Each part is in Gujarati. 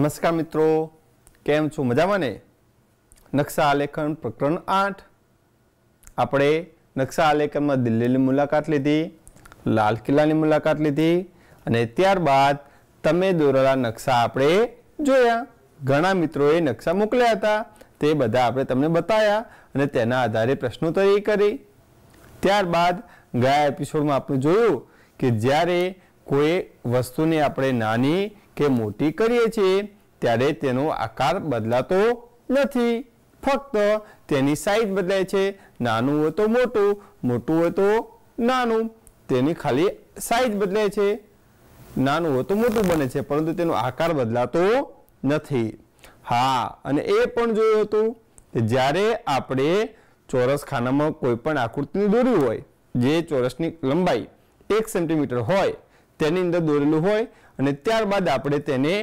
નમસ્કાર મિત્રો કેમ છો મજામાં ને નકશા આલેખન પ્રકરણ આઠ આપણે નકશા આલેખનમાં દિલ્હીની મુલાકાત લીધી લાલ કિલ્લાની મુલાકાત લીધી અને ત્યારબાદ તમે દોરેલા નકશા આપણે જોયા ઘણા મિત્રોએ નકશા મોકલ્યા હતા તે બધા આપણે તમને બતાવ્યા અને તેના આધારે પ્રશ્નોત્તરી કરી ત્યારબાદ ગયા એપિસોડમાં આપણે જોયું કે જ્યારે કોઈ વસ્તુને આપણે નાની કે મોટી કરીએ છીએ ત્યારે તેનો આકાર બદલાતો નથી ફક્ત તેની સાઈઝ બદલાય છે નાનું હોય તો મોટું મોટું હોય તો નાનું તેની ખાલી સાઈઝ બદલાય છે નાનું હોય તો મોટું બને છે પરંતુ તેનો આકાર બદલાતો નથી હા અને એ પણ જોયું હતું કે જ્યારે આપણે ચોરસ ખાનામાં કોઈ પણ આકૃતિની દોરી હોય જે ચોરસની લંબાઈ એક સેન્ટીમીટર હોય તેની અંદર દોરેલું હોય અને ત્યારબાદ આપણે તેને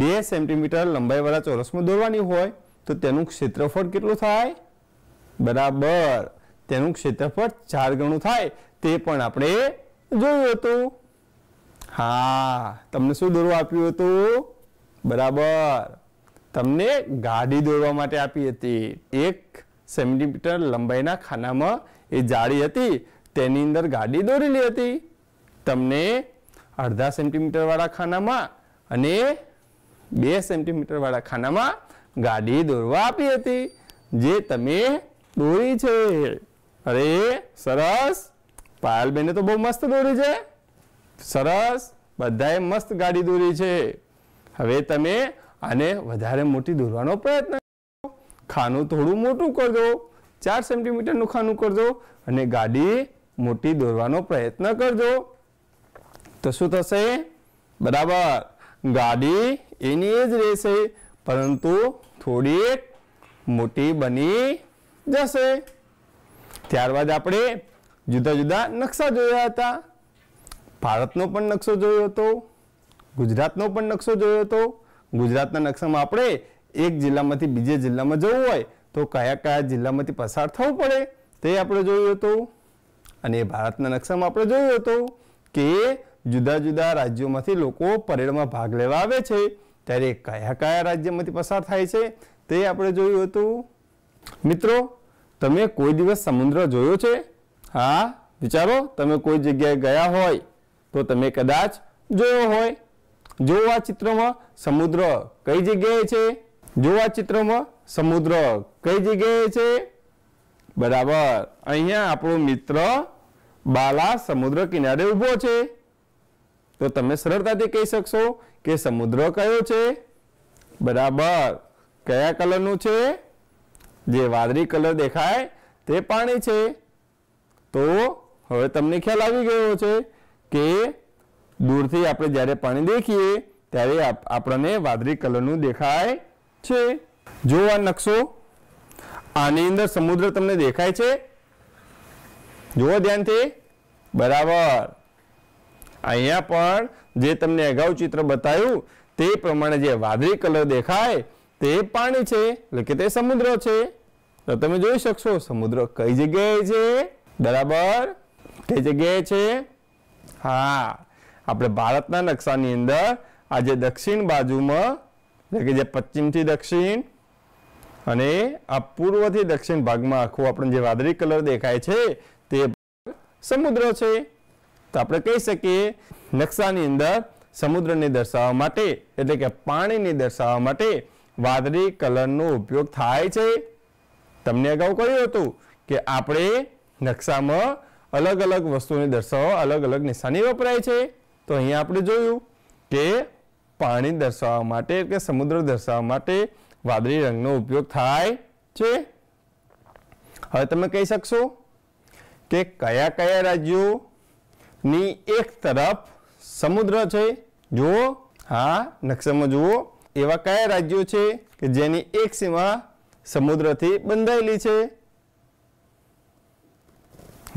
બે સેન્ટીમીટર લંબાઈવાળા ચોરસમાં દોરવાની હોય તો તેનું ક્ષેત્રફળ કેટલું થાય બરાબર તેનું ક્ષેત્રફળ ચાર ગણું થાય તે પણ આપણે જોયું હતું હા તમને શું દોરવા આપ્યું હતું બરાબર તમને ગાડી દોરવા માટે આપી હતી એક સેન્ટીમીટર લંબાઈના ખાનામાં એ જાળી હતી તેની અંદર ગાડી દોરેલી હતી તમને અડધા સેન્ટીમીટરવાળા ખાનામાં અને બે સેન્ટીમીટરવાળા ખાનામાં ગાડી દોરવા આપી હતી જે તમે દોરી છે અરે સરસ પાયલબેને તો બહુ મસ્ત દોરી છે સરસ બધાએ મસ્ત ગાડી દોરી છે હવે તમે આને વધારે મોટી દોરવાનો પ્રયત્ન કરો ખાનું થોડું મોટું કરજો ચાર સેન્ટીમીટરનું ખાનું કરજો અને ગાડી મોટી દોરવાનો પ્રયત્ન કરજો તો શું થશે બરાબર ગાડી એની જ રહેશે પરંતુ થોડીક મોટી બની જશે ત્યારબાદ આપણે જુદા જુદા નકશા જોયા હતા ભારતનો પણ નકશો જોયો હતો ગુજરાતનો પણ નકશો જોયો હતો ગુજરાતના નકશામાં આપણે એક જિલ્લામાંથી બીજે જિલ્લામાં જવું હોય તો કયા કયા જિલ્લામાંથી પસાર થવું પડે તે આપણે જોયું હતું અને ભારતના નકશામાં આપણે જોયું હતું કે જુદા જુદા રાજ્યોમાંથી લોકો પરેડમાં ભાગ લેવા આવે છે ત્યારે કયા કયા રાજ્યમાંથી પસાર થાય છે તે આપણે જોયું હતું મિત્રો તમે કોઈ દિવસ સમુદ્ર જોયો છે હા વિચારો તમે કોઈ જગ્યાએ ગયા હોય તો તમે કદાચ જોયો હોય જો આ ચિત્રમાં સમુદ્ર કઈ જગ્યાએ છે જો આ ચિત્રમાં સમુદ્ર કઈ જગ્યાએ છે બરાબર અહીંયા આપણો મિત્ર બાલા સમુદ્ર કિનારે ઊભો છે તો તમે સરળતાથી કહી શકશો કે સમુદ્ર કયો છે બરાબર કયા કલરનું છે જે વાદળી કલર દેખાય તે પાણી છે તો હવે તમને ખ્યાલ આવી ગયો છે કે દૂરથી આપણે જ્યારે પાણી દેખીએ ત્યારે આપણને વાદળી કલરનું દેખાય છે જો આ નકશો આની અંદર સમુદ્ર તમને દેખાય છે જુઓ ધ્યાનથી બરાબર અહીંયા પણ જે તમને અગાઉ ચિત્ર બતાવ્યું તે પ્રમાણે જે વાદળી કલર દેખાય તે પાણી છે એટલે કે તે સમુદ્ર છે તો તમે જોઈ શકશો સમુદ્ર કઈ જગ્યાએ છે બરાબર કઈ જગ્યાએ છે હા આપણે ભારતના નકશાની અંદર આજે દક્ષિણ બાજુમાં એટલે કે જે પશ્ચિમથી દક્ષિણ અને આ પૂર્વથી દક્ષિણ ભાગમાં આખું આપણે જે વાદળી કલર દેખાય છે તે સમુદ્ર છે તો આપણે કહી શકીએ નકશાની અંદર સમુદ્રને દર્શાવવા માટે એટલે કે પાણીને દર્શાવવા માટે વાદળી કલરનો ઉપયોગ થાય છે તમને અગાઉ કહ્યું હતું કે આપણે નકશામાં અલગ અલગ વસ્તુને દર્શાવવા અલગ અલગ નિશાની વપરાય છે તો અહીંયા આપણે જોયું કે પાણી દર્શાવવા માટે કે સમુદ્ર દર્શાવવા માટે વાદળી રંગનો ઉપયોગ થાય છે હવે તમે કહી શકશો કે કયા કયા રાજ્યો ની એક તરફ સમુદ્ર છે જુઓ હા નકશામાં જુઓ એવા કયા રાજ્યો છે કે જેની એક સીમા સમુદ્રથી બંધાયેલી છે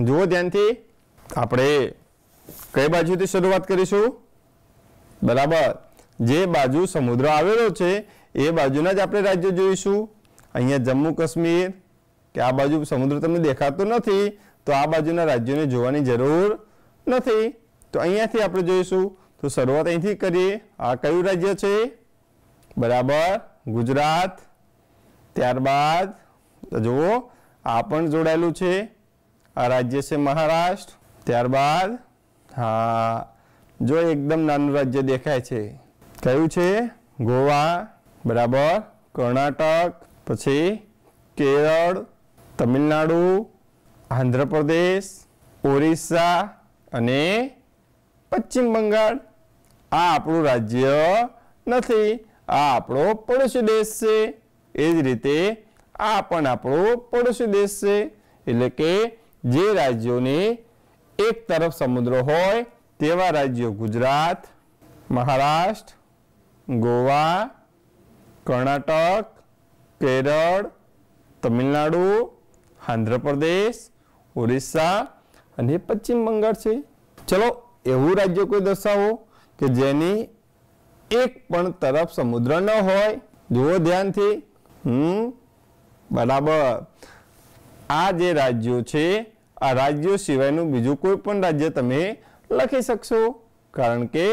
જુઓ ધ્યાનથી આપણે કઈ બાજુથી શરૂઆત કરીશું બરાબર જે બાજુ સમુદ્ર આવેલો છે એ બાજુના જ આપણે રાજ્યો જોઈશું અહીંયા જમ્મુ કાશ્મીર કે આ બાજુ સમુદ્ર તમને દેખાતો નથી તો આ બાજુના રાજ્યોને જોવાની જરૂર નથી તો અહીંયાથી આપણે જોઈશું તો શરૂઆત અહીંથી કરીએ આ કયું રાજ્ય છે બરાબર ગુજરાત ત્યારબાદ જુઓ આ પણ જોડાયેલું છે આ રાજ્ય છે મહારાષ્ટ્ર ત્યારબાદ હા જો એકદમ નાનું રાજ્ય દેખાય છે કયું છે ગોવા બરાબર કર્ણાટક પછી કેરળ તમિલનાડુ આંધ્રપ્રદેશ ઓરિસ્સા અને પશ્ચિમ બંગાળ આ આપણું રાજ્ય નથી આ આપણો પડોશી દેશ છે એ જ રીતે આ પણ આપણો પડોશી દેશ છે એટલે કે જે રાજ્યોને એક તરફ સમુદ્ર હોય તેવા રાજ્યો ગુજરાત મહારાષ્ટ્ર ગોવા કર્ણાટક કેરળ તમિલનાડુ આંધ્રપ્રદેશ ઓરિસ્સા અને પશ્ચિમ બંગાળ છે ચલો એવું રાજ્ય કોઈ દર્શાવો કે જેની એક પણ તરફ સમુદ્ર ન હોય જુઓ ધ્યાનથી હમ બરાબર આ જે રાજ્યો છે આ રાજ્યો સિવાયનું બીજું કોઈ પણ રાજ્ય તમે લખી શકશો કારણ કે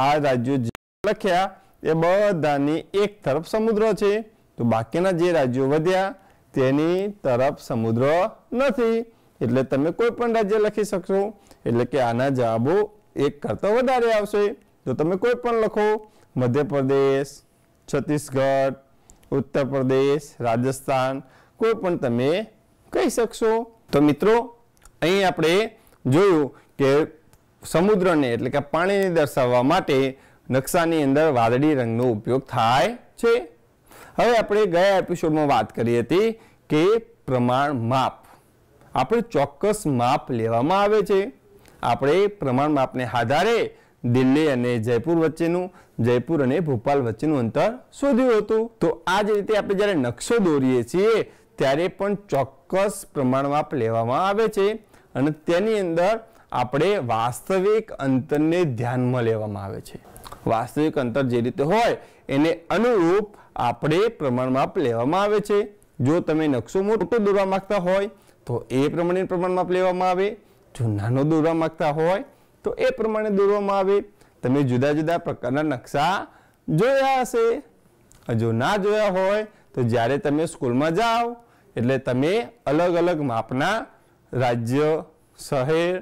આ રાજ્યો જે લખ્યા એ બધાની એક તરફ સમુદ્ર છે તો બાકીના જે રાજ્યો વધ્યા તેની તરફ સમુદ્ર નથી એટલે તમે કોઈ પણ રાજ્ય લખી શકશો એટલે કે આના જવાબો એક કરતાં વધારે આવશે તો તમે કોઈ પણ લખો મધ્યપ્રદેશ છત્તીસગઢ ઉત્તર પ્રદેશ રાજસ્થાન કોઈ પણ તમે કહી શકશો તો મિત્રો અહીં આપણે જોયું કે સમુદ્રને એટલે કે પાણીને દર્શાવવા માટે નકશાની અંદર વાદળી રંગનો ઉપયોગ થાય છે હવે આપણે ગયા એપિસોડમાં વાત કરી હતી કે પ્રમાણ માપ આપણે ચોક્કસ માપ લેવામાં આવે છે આપણે પ્રમાણ માપને આધારે દિલ્હી અને જયપુર વચ્ચેનું જયપુર અને ભોપાલ વચ્ચેનું અંતર શોધ્યું હતું તો આ જ રીતે આપણે જ્યારે નકશો દોરીએ છીએ ત્યારે પણ ચોક્કસ પ્રમાણ માપ લેવામાં આવે છે અને તેની અંદર આપણે વાસ્તવિક અંતરને ધ્યાનમાં લેવામાં આવે છે વાસ્તવિક અંતર જે રીતે હોય એને અનુરૂપ આપણે પ્રમાણ માપ લેવામાં આવે છે જો તમે નકશો મોટો દોરવા માગતા હોય તો એ પ્રમાણે પ્રમાણમાં લેવામાં આવે જો નાનો દોરવા માંગતા હોય તો એ પ્રમાણે દોરવામાં આવે તમે જુદા જુદા પ્રકારના નકશા જોયા હશે જો ના જોયા હોય તો જ્યારે તમે સ્કૂલમાં જાઓ એટલે તમે અલગ અલગ માપના રાજ્ય શહેર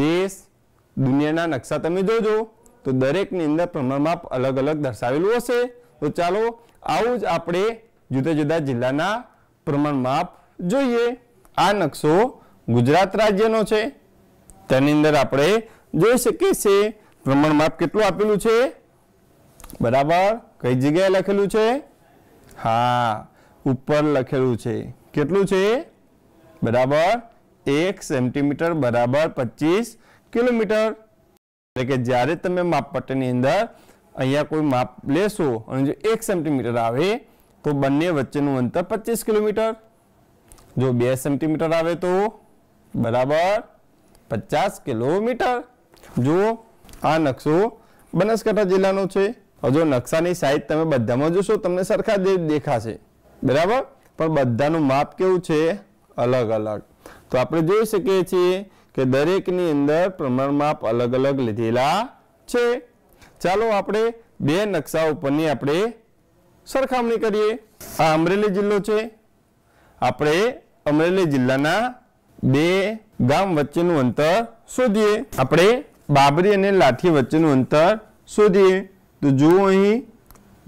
દેશ દુનિયાના નકશા તમે જોજો તો દરેકની અંદર પ્રમાણ માપ અલગ અલગ દર્શાવેલું હશે તો ચાલો આવું જ આપણે જુદા જુદા જિલ્લાના પ્રમાણ માપ જોઈએ આ નકશો ગુજરાત રાજ્યનો છે તેની અંદર આપણે જોઈ શકીએ છીએ પ્રમાણ માપ કેટલું આપેલું છે બરાબર કઈ જગ્યાએ લખેલું છે હા ઉપર લખેલું છે કેટલું છે બરાબર એક સેન્ટીમીટર બરાબર પચીસ કિલોમીટર એટલે કે જ્યારે તમે માપપટ્ટીની અંદર અહીંયા કોઈ માપ લેશો અને જો એક સેન્ટીમીટર આવે તો બંને વચ્ચેનું અંતર પચીસ કિલોમીટર જો બે સેન્ટીમીટર આવે તો બરાબર પચાસ કિલોમીટર જુઓ આ નકશો બનાસકાંઠા જિલ્લાનો છે હજુ નકશાની સાઈઝ તમે બધામાં જોશો તમને સરખા દેખાશે બરાબર પણ બધાનું માપ કેવું છે અલગ અલગ તો આપણે જોઈ શકીએ છીએ કે દરેકની અંદર પ્રમાણ માપ અલગ અલગ લીધેલા છે ચાલો આપણે બે નકશા ઉપરની આપણે સરખામણી કરીએ આ અમરેલી જિલ્લો છે આપણે અમરેલી જિલ્લાના બે ગામ વચ્ચેનું અંતર શોધીએ આપણે બાબરી અને લાઠી વચ્ચેનું અંતર શોધીએ તો જુઓ અહીં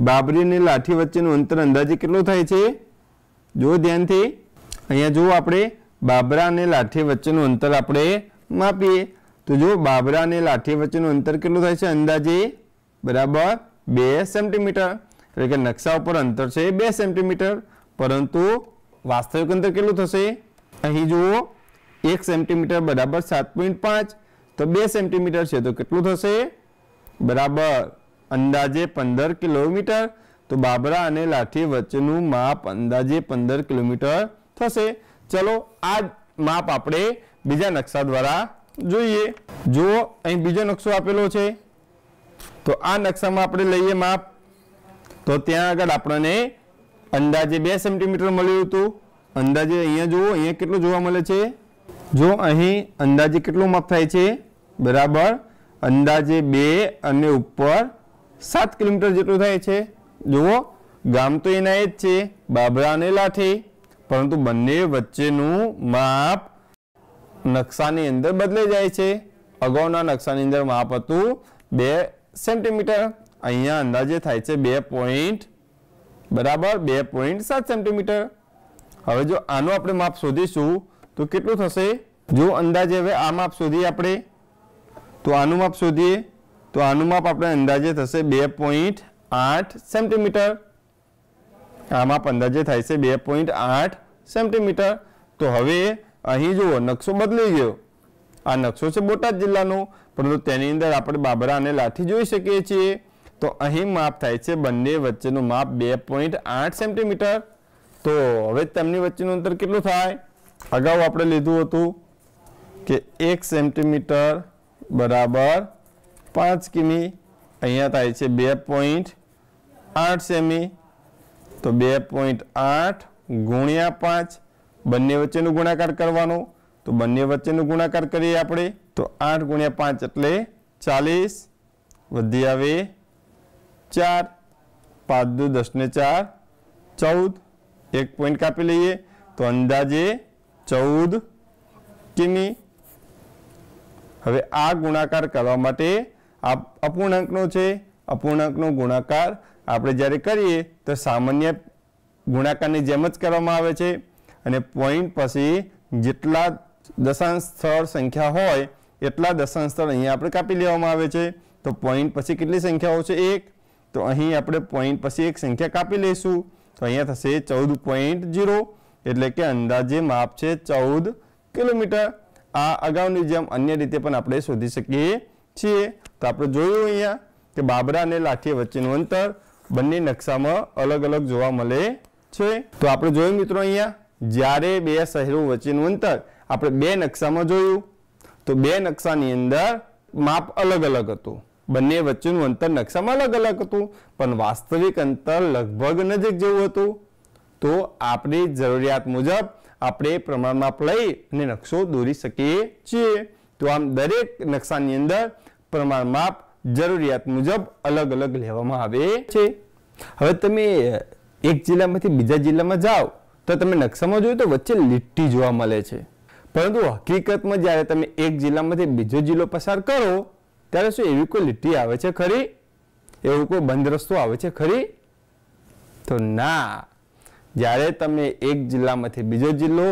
બાબરી અને લાઠી વચ્ચેનું અંતર અંદાજે કેટલું થાય છે જો ધ્યાનથી અહીંયા જુઓ આપણે બાબરા અને લાઠી વચ્ચેનું અંતર આપણે માપીએ તો જો બાબરા અને લાઠી વચ્ચેનું અંતર કેટલું થાય છે અંદાજે બરાબર બે સેન્ટીમીટર એટલે કે નકશા ઉપર અંતર છે બે સેન્ટીમીટર પરંતુ વાસ્તવિક અંતર કેટલું થશે અહીં જુઓ એક સેન્ટીમીટર બરાબર સાત પોઈન્ટ પાંચ તો બે સેન્ટીમીટર છે તો કેટલું થશે બરાબર અંદાજે પંદર કિલોમીટર તો બાબરા અને લાઠી વચ્ચેનું માપ અંદાજે પંદર કિલોમીટર થશે ચલો આ માપ આપણે બીજા નકશા દ્વારા જોઈએ જો અહીં બીજો નકશો આપેલો છે તો આ નકશામાં આપણે લઈએ માપ તો ત્યાં આગળ આપણને અંદાજે બે સેન્ટીમીટર મળ્યું હતું અંદાજે અહીંયા જુઓ અહીંયા કેટલું જોવા મળે છે જો અહીં અંદાજે કેટલું માપ થાય છે બરાબર અંદાજે બે અને ઉપર સાત કિલોમીટર જેટલું થાય છે જુઓ ગામ તો એના એ જ છે બાબરા અને લાઠી પરંતુ બંને વચ્ચેનું માપ નકશાની અંદર બદલાઈ જાય છે અગાઉના નકશાની અંદર માપ હતું બે સેન્ટીમીટર અહીંયા અંદાજે થાય છે બે પોઈન્ટ બરાબર બે પોઈન્ટ સાત સેન્ટીમીટર હવે જો આનું આપણે માપ શોધીશું તો કેટલું થશે જો અંદાજે હવે આ માપ શોધીએ આપણે તો આનું માપ શોધીએ તો આનું માપ આપણે અંદાજે થશે બે પોઈન્ટ આઠ સેન્ટીમીટર આ માપ અંદાજે થાય છે બે પોઈન્ટ આઠ સેન્ટીમીટર તો હવે અહીં જુઓ નકશો બદલી ગયો આ નકશો છે બોટાદ જિલ્લાનો પરંતુ તેની અંદર આપણે બાબરા અને લાઠી જોઈ શકીએ છીએ તો અહીં માપ થાય છે બંને વચ્ચેનું માપ બે પોઈન્ટ આઠ સેન્ટીમીટર તો હવે તેમની વચ્ચેનું અંતર કેટલું થાય અગાઉ આપણે લીધું હતું કે એક સેન્ટીમીટર બરાબર પાંચ કિમી અહીંયા થાય છે બે પોઈન્ટ આઠ સેમી તો બે પોઈન્ટ આઠ ગુણ્યા પાંચ બંને વચ્ચેનું ગુણાકાર કરવાનો તો બંને વચ્ચેનું ગુણાકાર કરીએ આપણે તો આઠ ગુણ્યા પાંચ એટલે ચાલીસ વધી આવે ચાર પાંચ દુ દસને ચાર ચૌદ એક પોઈન્ટ કાપી લઈએ તો અંદાજે ચૌદ કિમી હવે આ ગુણાકાર કરવા માટે આ અપૂર્ણાંકનો છે અપૂર્ણાંકનો ગુણાકાર આપણે જ્યારે કરીએ તો સામાન્ય ગુણાકારની જેમ જ કરવામાં આવે છે અને પોઈન્ટ પછી જેટલા દશાંશ સ્થળ સંખ્યા હોય એટલા દશાંશ સ્થળ અહીંયા આપણે કાપી લેવામાં આવે છે તો પોઈન્ટ પછી કેટલી સંખ્યાઓ છે એક તો અહીં આપણે પોઈન્ટ પછી એક સંખ્યા કાપી લઈશું તો અહીંયા થશે ચૌદ પોઈન્ટ જીરો એટલે કે અંદાજે માપ છે ચૌદ કિલોમીટર આ અગાઉની જેમ અન્ય રીતે પણ આપણે શોધી શકીએ છીએ તો આપણે જોયું અહીંયા કે બાબરા અને લાઠી વચ્ચેનું અંતર બંને નકશામાં અલગ અલગ જોવા મળે છે તો આપણે જોયું મિત્રો અહીંયા જ્યારે બે શહેરો વચ્ચેનું અંતર આપણે બે નકશામાં જોયું તો બે નકશાની અંદર માપ અલગ અલગ હતું બંને વચ્ચેનું અંતર નકશામાં અલગ અલગ હતું પણ વાસ્તવિક અંતર લગભગ નજીક જેવું હતું તો આપણી જરૂરિયાત મુજબ આપણે પ્રમાણમાં લઈ અને નકશો દોરી શકીએ છીએ તો આમ દરેક નકશાની અંદર પ્રમાણ માપ જરૂરિયાત મુજબ અલગ અલગ લેવામાં આવે છે હવે તમે એક જિલ્લામાંથી બીજા જિલ્લામાં જાઓ તો તમે નકશામાં જોયું તો વચ્ચે લીટી જોવા મળે છે પરંતુ હકીકતમાં જ્યારે તમે એક જિલ્લામાંથી બીજો જિલ્લો પસાર કરો ત્યારે શું એવી કોઈ લીટી આવે છે ખરી એવો કોઈ બંધ રસ્તો આવે છે ખરી તો ના જ્યારે તમે એક જિલ્લામાંથી બીજો જિલ્લો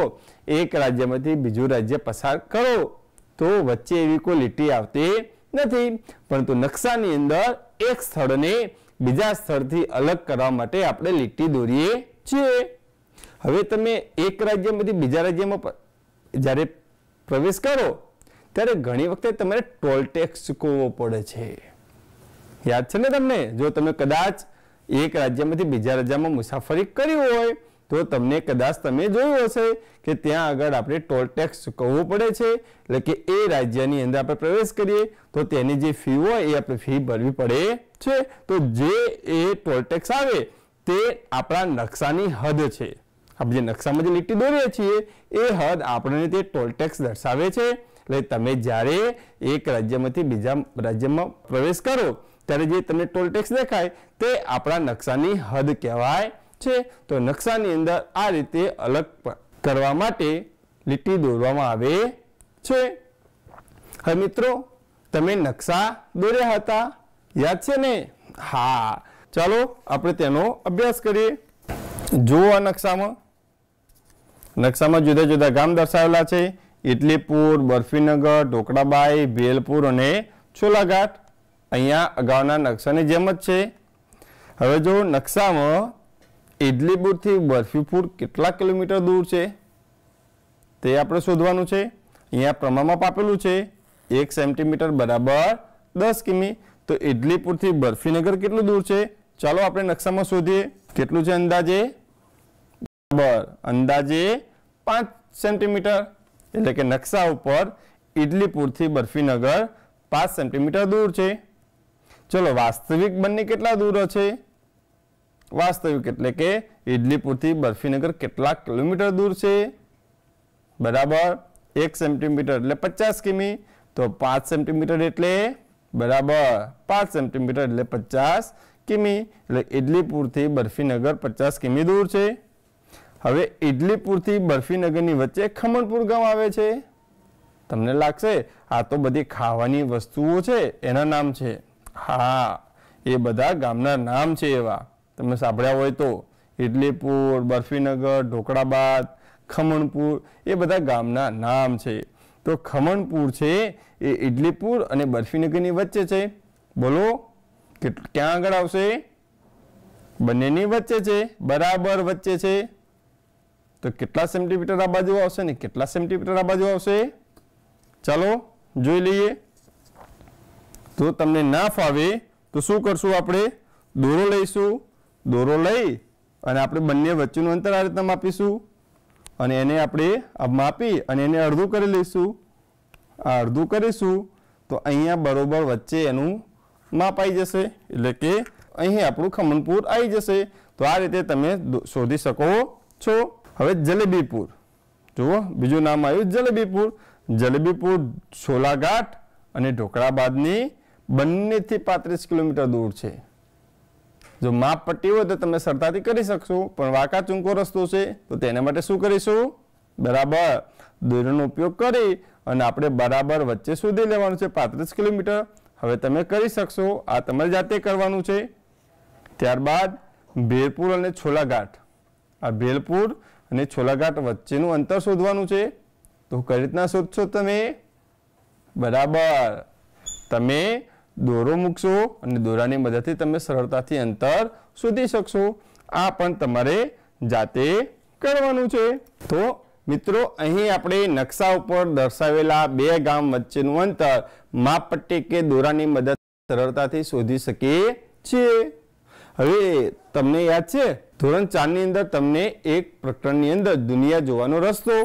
એક રાજ્યમાંથી બીજું રાજ્ય પસાર કરો તો વચ્ચે એવી કોઈ લીટી આવતી નથી પરંતુ નકશાની અંદર એક સ્થળને બીજા સ્થળથી અલગ કરવા માટે આપણે લીટી દોરીએ છીએ હવે તમે એક રાજ્યમાંથી બીજા રાજ્યમાં જ્યારે પ્રવેશ કરો ત્યારે ઘણી વખતે તમારે ટોલ ટેક્સ ચૂકવવો પડે છે યાદ છે ને તમને જો તમે કદાચ એક રાજ્યમાંથી બીજા રાજ્યમાં મુસાફરી કરી હોય તો તમને કદાચ તમે જોયું હશે કે ત્યાં આગળ આપણે ટોલ ટેક્સ ચૂકવવો પડે છે એટલે કે એ રાજ્યની અંદર આપણે પ્રવેશ કરીએ તો તેની જે ફી હોય એ આપણે ફી ભરવી પડે છે તો જે એ ટોલ ટેક્સ આવે તે આપણા નકશાની હદ છે આપણે જે નકશામાં જે લીટી દોરીએ છીએ એ હદ આપણને તે ટોલ ટેક્સ દર્શાવે છે એટલે તમે જ્યારે એક રાજ્યમાંથી બીજા રાજ્યમાં પ્રવેશ કરો ત્યારે જે તમને ટોલ ટેક્સ દેખાય તે આપણા નકશાની હદ કહેવાય છે તો નકશાની અંદર આ રીતે અલગ કરવા માટે લીટી દોરવામાં આવે છે હવે મિત્રો તમે નકશા દોર્યા હતા યાદ છે ને હા ચાલો આપણે તેનો અભ્યાસ કરીએ જુઓ આ નકશામાં નકશામાં જુદા જુદા ગામ દર્શાવેલા છે ઇટલીપુર બરફીનગર ઢોકળાબાઈ ભેલપુર અને છોલાઘાટ અહીંયા અગાઉના નકશાની જેમ જ છે હવે જો નકશામાં ઇડલીપુરથી બરફીપુર કેટલા કિલોમીટર દૂર છે તે આપણે શોધવાનું છે અહીંયા પ્રમાણમાં પાપેલું છે એક સેન્ટીમીટર બરાબર દસ કિમી તો ઇડલીપુરથી બરફીનગર કેટલું દૂર છે ચાલો આપણે નકશામાં શોધીએ કેટલું છે અંદાજે બરાબર અંદાજે પાંચ સેન્ટીમીટર એટલે કે નકશા ઉપર ઇડલીપુરથી બરફીનગર પાંચ સેન્ટીમીટર દૂર છે ચલો વાસ્તવિક બંને કેટલા દૂર છે વાસ્તવિક એટલે કે ઇડલીપુરથી બરફીનગર કેટલા કિલોમીટર દૂર છે બરાબર એક સેન્ટીમીટર એટલે પચાસ કિમી તો પાંચ સેન્ટીમીટર એટલે બરાબર પાંચ સેન્ટીમીટર એટલે પચાસ કિમી એટલે ઇડલીપુરથી બરફીનગર પચાસ કિમી દૂર છે હવે ઇડલીપુરથી બરફીનગરની વચ્ચે ખમણપુર ગામ આવે છે તમને લાગશે આ તો બધી ખાવાની વસ્તુઓ છે એના નામ છે હા એ બધા ગામના નામ છે એવા તમે સાંભળ્યા હોય તો ઇડલીપુર બરફીનગર ઢોકળાબાદ ખમણપુર એ બધા ગામના નામ છે તો ખમણપુર છે એ ઇડલીપુર અને બરફીનગરની વચ્ચે છે બોલો ક્યાં આગળ આવશે બંનેની વચ્ચે છે બરાબર વચ્ચે છે તો કેટલા સેન્ટીમીટર આ બાજુ આવશે ને કેટલા સેન્ટીમીટર આ બાજુ આવશે ચાલો જોઈ લઈએ તો તમને ના ફાવે તો શું કરશું આપણે દોરો લઈશું દોરો લઈ અને આપણે બંને વચ્ચેનું અંતર આ રીતના માપીશું અને એને આપણે માપી અને એને અડધું કરી લઈશું આ અડધું કરીશું તો અહીંયા બરોબર વચ્ચે એનું માપ આવી જશે એટલે કે અહીં આપણું ખમણપુર આવી જશે તો આ રીતે તમે શોધી શકો છો હવે જલેબીપુર જુઓ બીજું નામ આવ્યું જલેબીપુર જલેબીપુર છોલાઘાટ અને ઢોકળાબાદની બંનેથી પાંત્રીસ કિલોમીટર દૂર છે જો માપ પટ્ટી હોય તો તમે સરળતાથી કરી શકશો પણ વાંકા ચૂંકો રસ્તો છે તો તેના માટે શું કરીશું બરાબર દોરીનો ઉપયોગ કરી અને આપણે બરાબર વચ્ચે સુધી લેવાનું છે પાંત્રીસ કિલોમીટર હવે તમે કરી શકશો આ તમારી જાતે કરવાનું છે ત્યારબાદ ભેલપુર અને છોલાઘાટ આ ભેલપુર અને છોલાઘાટ વચ્ચેનું અંતર શોધવાનું છે તો કઈ રીતના શોધશો તમે બરાબર તમે દોરો મૂકશો અને દોરાની મદદથી તમે સરળતાથી અંતર શોધી શકશો આ પણ તમારે જાતે કરવાનું છે તો મિત્રો અહીં આપણે નકશા ઉપર દર્શાવેલા બે ગામ વચ્ચેનું અંતર માપપટ્ટી કે દોરાની મદદ સરળતાથી શોધી શકીએ છીએ હવે તમને યાદ છે ધોરણ ચારની અંદર તમને એક પ્રકરણની અંદર દુનિયા જોવાનો રસ્તો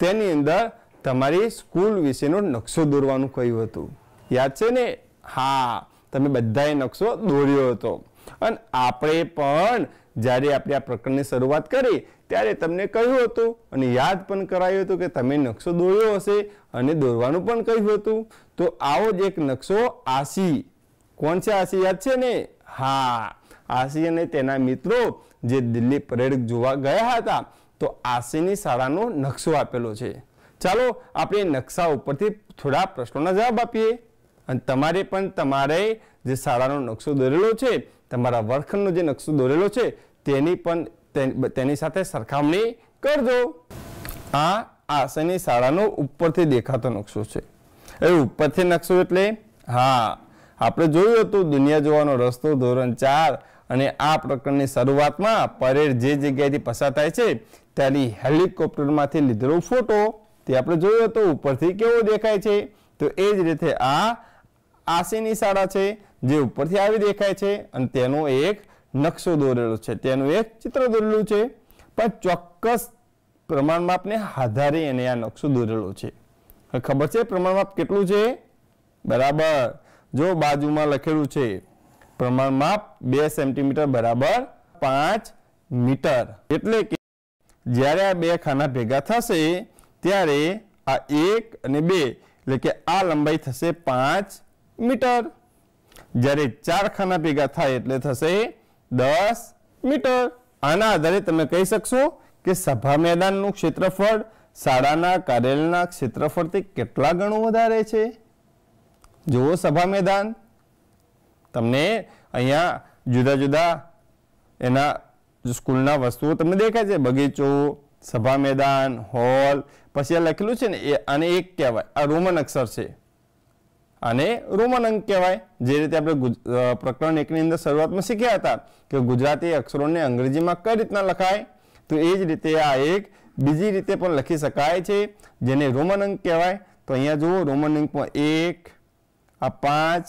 તેની અંદર તમારી સ્કૂલ વિશેનો નકશો દોરવાનું કહ્યું હતું યાદ છે ને હા તમે બધાએ નકશો દોર્યો હતો અને આપણે પણ જ્યારે આપણે આ પ્રકરણની શરૂઆત કરી ત્યારે તમને કહ્યું હતું અને યાદ પણ કરાયું હતું કે તમે નકશો દોર્યો હશે અને દોરવાનું પણ કહ્યું હતું તો આવો જ એક નકશો આશી કોણ છે આશી યાદ છે ને હા આશી અને તેના મિત્રો જે દિલ્હી રેડક જોવા ગયા હતા તો આશીની શાળાનો નકશો આપેલો છે ચાલો આપણે નકશા ઉપરથી થોડા પ્રશ્નોના જવાબ આપીએ અને તમારે પણ તમારે જે શાળાનો નકશો દોરેલો છે તમારા વર્ગખંડનો જે નકશો દોરેલો છે તેની પણ તેની સાથે સરખામણી કરજો આ આશયની શાળાનો ઉપરથી દેખાતો નકશો છે એ ઉપરથી નકશો એટલે હા આપણે જોયું હતું દુનિયા જોવાનો રસ્તો ધોરણ ચાર અને આ પ્રકરણની શરૂઆતમાં પરેડ જે જગ્યાએથી પસાર થાય છે ત્યારે હેલિકોપ્ટરમાંથી લીધેલો ફોટો તે આપણે જોયો હતો ઉપરથી કેવો દેખાય છે તો એ જ રીતે આ આશીની શાળા છે જે ઉપરથી આવી દેખાય છે અને તેનો એક નકશો દોરેલો છે તેનું એક ચિત્ર દોરેલું છે પણ ચોક્કસ પ્રમાણ માપને આધારે એને આ નકશો દોરેલો છે ખબર છે પ્રમાણમાં માપ કેટલું છે બરાબર જો બાજુમાં લખેલું છે પ્રમાણમાં બે સેન્ટીમીટર બરાબર પાંચ મીટર એટલે કે જ્યારે આ બે ખાના ભેગા થશે ત્યારે આ એક અને બે એટલે કે આ લંબાઈ થશે પાંચ મીટર જ્યારે ચાર ખાના ભેગા થાય એટલે થશે દસ મીટર આના આધારે તમે કહી શકશો કે સભા મેદાનનું ક્ષેત્રફળ શાળાના કાર્યાલયના ક્ષેત્રફળથી કેટલા ગણું વધારે છે જુઓ સભા મેદાન તમને અહીંયા જુદા જુદા એના સ્કૂલના વસ્તુઓ તમને દેખાય છે બગીચો સભા મેદાન હોલ પછી આ લખેલું છે ને એ આને એક કહેવાય આ રોમન અક્ષર છે અને રોમન અંક કહેવાય જે રીતે આપણે પ્રકરણ એકની અંદર શરૂઆતમાં શીખ્યા હતા કે ગુજરાતી અક્ષરોને અંગ્રેજીમાં કઈ રીતના લખાય તો એ જ રીતે આ એક બીજી રીતે પણ લખી શકાય છે જેને રોમન અંક કહેવાય તો અહીંયા જુઓ રોમન અંકમાં એક આ પાંચ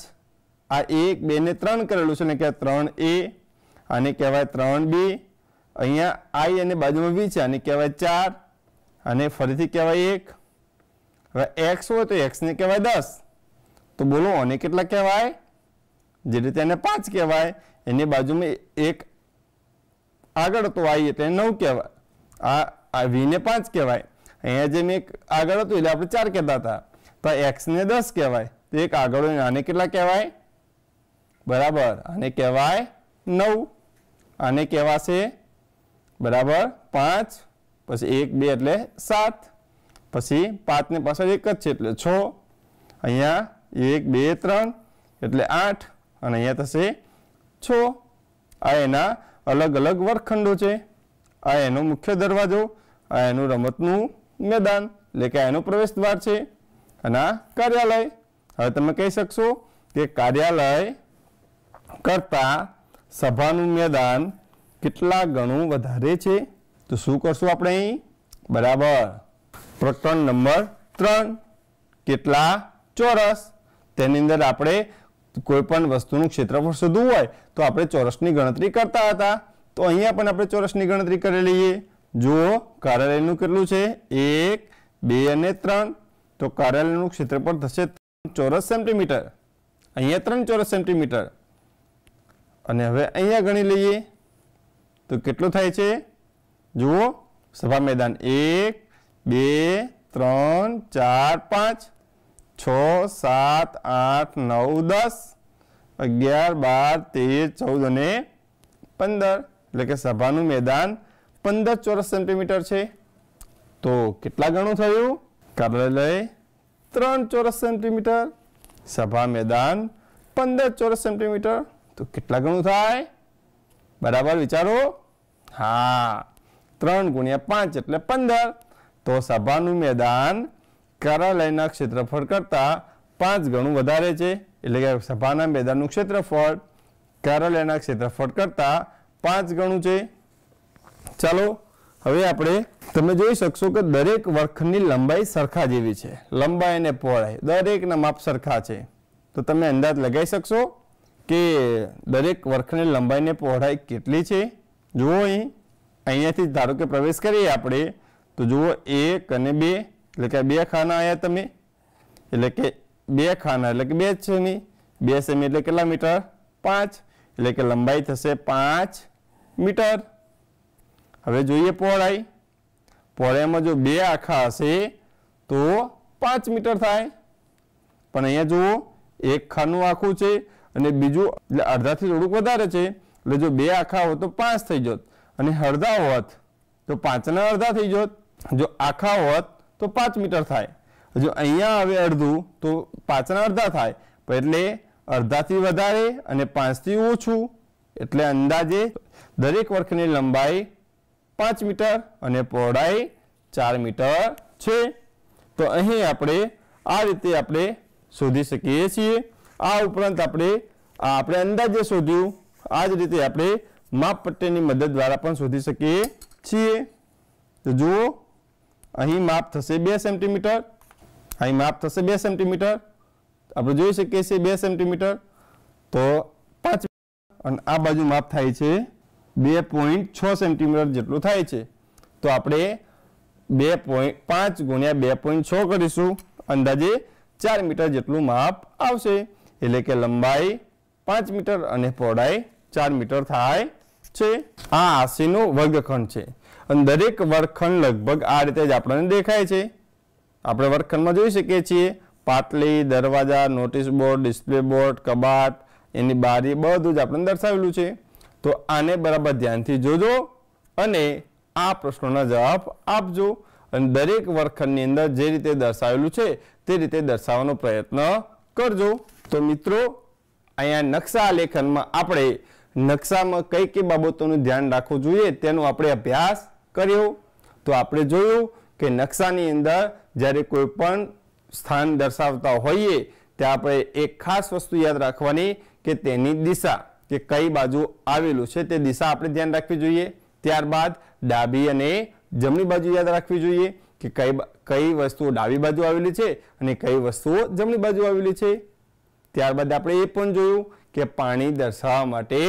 આ એક બે ને ત્રણ કરેલું છે ને કે ત્રણ એ આને કહેવાય ત્રણ બી અહીંયા આઈ અને બાજુમાં બી છે આને કહેવાય ચાર અને ફરીથી કહેવાય એક હવે એક્સ હોય તો એક્સને કહેવાય દસ તો બોલો આને કેટલા કહેવાય જે રીતે એને પાંચ કહેવાય એની બાજુમાં એક આગળ હતો આઈ એટલે નવ કહેવાય આ આ વીને પાંચ કહેવાય અહીંયા જે મેં આગળ હતું એટલે આપણે ચાર કહેતા હતા તો એક્સને દસ કહેવાય તો એક આગળ આને કેટલા કહેવાય બરાબર આને કહેવાય નવ આને કહેવાશે બરાબર પાંચ પછી એક બે એટલે સાત પછી પાંચને પાછળ એક જ છે એટલે છ અહીંયા એક બે ત્રણ એટલે આઠ અને અહીંયા થશે છ આ એના અલગ અલગ વર્ગખંડો છે આ એનો મુખ્ય દરવાજો આ એનું રમતનું મેદાન એટલે કે એનો પ્રવેશ દ્વાર છે અને આ કાર્યાલય હવે તમે કહી શકશો કે કાર્યાલય કરતાં સભાનું મેદાન કેટલા ગણું વધારે છે તો શું કરશું આપણે અહીં બરાબર પ્રકરણ નંબર ત્રણ કેટલા ચોરસ તેની અંદર આપણે કોઈપણ વસ્તુનું ક્ષેત્રફળ શોધવું હોય તો આપણે ચોરસની ગણતરી કરતા હતા તો અહીંયા પણ આપણે ચોરસની ગણતરી કરી લઈએ જુઓ કાર્યાલયનું કેટલું છે એક બે અને ત્રણ તો કાર્યાલયનું ક્ષેત્રફળ થશે ચોરસ સેન્ટીમીટર અહીંયા ત્રણ ચોરસ સેન્ટીમીટર અને હવે અહીંયા ગણી લઈએ તો કેટલું થાય છે જુઓ સભા મેદાન એક બે ત્રણ ચાર પાંચ છ સાત આઠ નવ દસ અગિયાર બાર તેર ચૌદ અને પંદર એટલે કે સભાનું મેદાન પંદર ચોરસ સેન્ટીમીટર છે તો કેટલા ગણું થયું કાર્યાલય ત્રણ ચોરસ સેન્ટીમીટર સભા મેદાન પંદર ચોરસ સેન્ટીમીટર તો કેટલા ગણું થાય બરાબર વિચારો હા ત્રણ ગુણ્યા પાંચ એટલે પંદર તો સભાનું મેદાન કાર્યાલયના ક્ષેત્રફળ કરતાં પાંચ ગણું વધારે છે એટલે કે સભાના મેદાનનું ક્ષેત્રફળ કાર્યાલયના ક્ષેત્રફળ કરતાં પાંચ ગણું છે ચાલો હવે આપણે તમે જોઈ શકશો કે દરેક વર્ખની લંબાઈ સરખા જેવી છે લંબાઈ અને પહોળાઈ દરેકના માપ સરખા છે તો તમે અંદાજ લગાવી શકશો કે દરેક વર્ખની લંબાઈને પહોળાઈ કેટલી છે જુઓ અહીં અહીંયાથી ધારો કે પ્રવેશ કરીએ આપણે તો જુઓ એક અને બે એટલે કે બે ખાના આવ્યા તમે એટલે કે બે ખાના એટલે કે બે સેમી બે સેમી એટલે કેટલા મીટર પાંચ એટલે કે લંબાઈ થશે પાંચ મીટર હવે જોઈએ પહોળાઈ પહોળાઈમાં જો બે આખા હશે તો પાંચ મીટર થાય પણ અહીંયા જુઓ એક ખાનું આખું છે અને બીજું એટલે અડધાથી થોડુંક વધારે છે એટલે જો બે આખા હોત તો પાંચ થઈ જોત અને અડધા હોત તો પાંચના અડધા થઈ જોત જો આખા હોત તો પાંચ મીટર થાય જો અહીંયા આવે અડધું તો પાંચના અડધા થાય એટલે અડધાથી વધારે અને પાંચથી ઓછું એટલે અંદાજે દરેક વર્ગની લંબાઈ પાંચ મીટર અને પહોળાઈ ચાર મીટર છે તો અહીં આપણે આ રીતે આપણે શોધી શકીએ છીએ આ ઉપરાંત આપણે આપણે અંદાજે શોધ્યું આ જ રીતે આપણે માપપટ્ટીની મદદ દ્વારા પણ શોધી શકીએ છીએ તો જુઓ અહીં માપ થશે બે સેન્ટીમીટર અહીં માપ થશે બે સેન્ટીમીટર આપણે જોઈ શકીએ છીએ બે સેન્ટીમીટર તો પાંચ અને આ બાજુ માપ થાય છે બે પોઈન્ટ છ સેન્ટીમીટર જેટલું થાય છે તો આપણે બે પોઈન્ટ પાંચ ગુણ્યા બે પોઈન્ટ છ કરીશું અંદાજે ચાર મીટર જેટલું માપ આવશે એટલે કે લંબાઈ પાંચ મીટર અને પહોળાઈ ચાર મીટર થાય છે આ આશીનો વર્ગખંડ છે અને દરેક વર્ગખંડ લગભગ આ રીતે જ આપણને દેખાય છે આપણે વર્ગખંડમાં જોઈ શકીએ છીએ પાટલી દરવાજા નોટિસ બોર્ડ ડિસ્પ્લે બોર્ડ કબાટ એની બારી બધું જ આપણને દર્શાવેલું છે તો આને બરાબર ધ્યાનથી જોજો અને આ પ્રશ્નોના જવાબ આપજો અને દરેક વર્ગખંડની અંદર જે રીતે દર્શાવેલું છે તે રીતે દર્શાવવાનો પ્રયત્ન કરજો તો મિત્રો અહીંયા નકશા લેખનમાં આપણે નકશામાં કઈ કઈ બાબતોનું ધ્યાન રાખવું જોઈએ તેનો આપણે અભ્યાસ કર્યો તો આપણે જોયું કે નકશાની અંદર જ્યારે કોઈ પણ સ્થાન દર્શાવતા હોઈએ ત્યાં આપણે એક ખાસ વસ્તુ યાદ રાખવાની કે તેની દિશા કે કઈ બાજુ આવેલું છે તે દિશા આપણે ધ્યાન રાખવી જોઈએ ત્યારબાદ ડાબી અને જમણી બાજુ યાદ રાખવી જોઈએ કે કઈ કઈ વસ્તુઓ ડાબી બાજુ આવેલી છે અને કઈ વસ્તુઓ જમણી બાજુ આવેલી છે ત્યારબાદ આપણે એ પણ જોયું કે પાણી દર્શાવવા માટે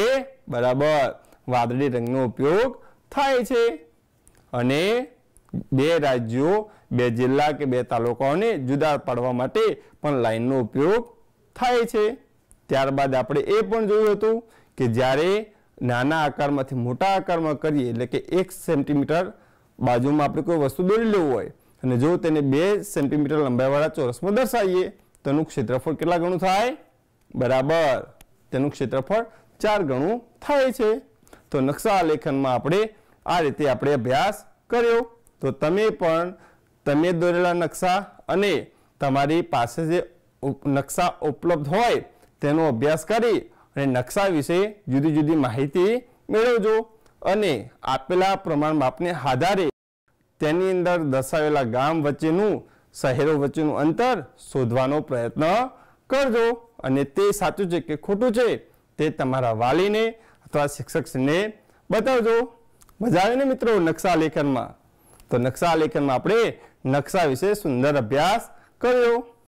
બરાબર વાદળી રંગનો ઉપયોગ થાય છે અને બે રાજ્યો બે જિલ્લા કે બે તાલુકાઓને જુદા પાડવા માટે પણ લાઇનનો ઉપયોગ થાય છે ત્યારબાદ આપણે એ પણ જોયું હતું કે જ્યારે નાના આકારમાંથી મોટા આકારમાં કરીએ એટલે કે એક સેન્ટીમીટર બાજુમાં આપણે કોઈ વસ્તુ દોરી લેવું હોય અને જો તેને બે સેન્ટીમીટર લંબાઈવાળા ચોરસમાં દર્શાવીએ તેનું ક્ષેત્રફળ કેટલા ગણું થાય બરાબર તેનું ક્ષેત્રફળ ચાર ગણું થાય છે તો નકશા આલેખનમાં આપણે આ રીતે આપણે અભ્યાસ કર્યો તો તમે પણ તમે દોરેલા નકશા અને તમારી પાસે જે નકશા ઉપલબ્ધ હોય તેનો અભ્યાસ કરી અને નકશા વિશે જુદી જુદી માહિતી મેળવજો અને આપેલા પ્રમાણ માપને આધારે તેની અંદર દર્શાવેલા ગામ વચ્ચેનું શહેરો વચ્ચેનું અંતર શોધવાનો પ્રયત્ન કરજો અને તે સાચું છે કે ખોટું છે તે તમારા વાલીને અથવા શિક્ષકને બતાવજો મજા આવે ને મિત્રો નકશા લેખનમાં તો નકશા લેખનમાં આપણે નકશા વિશે સુંદર અભ્યાસ કર્યો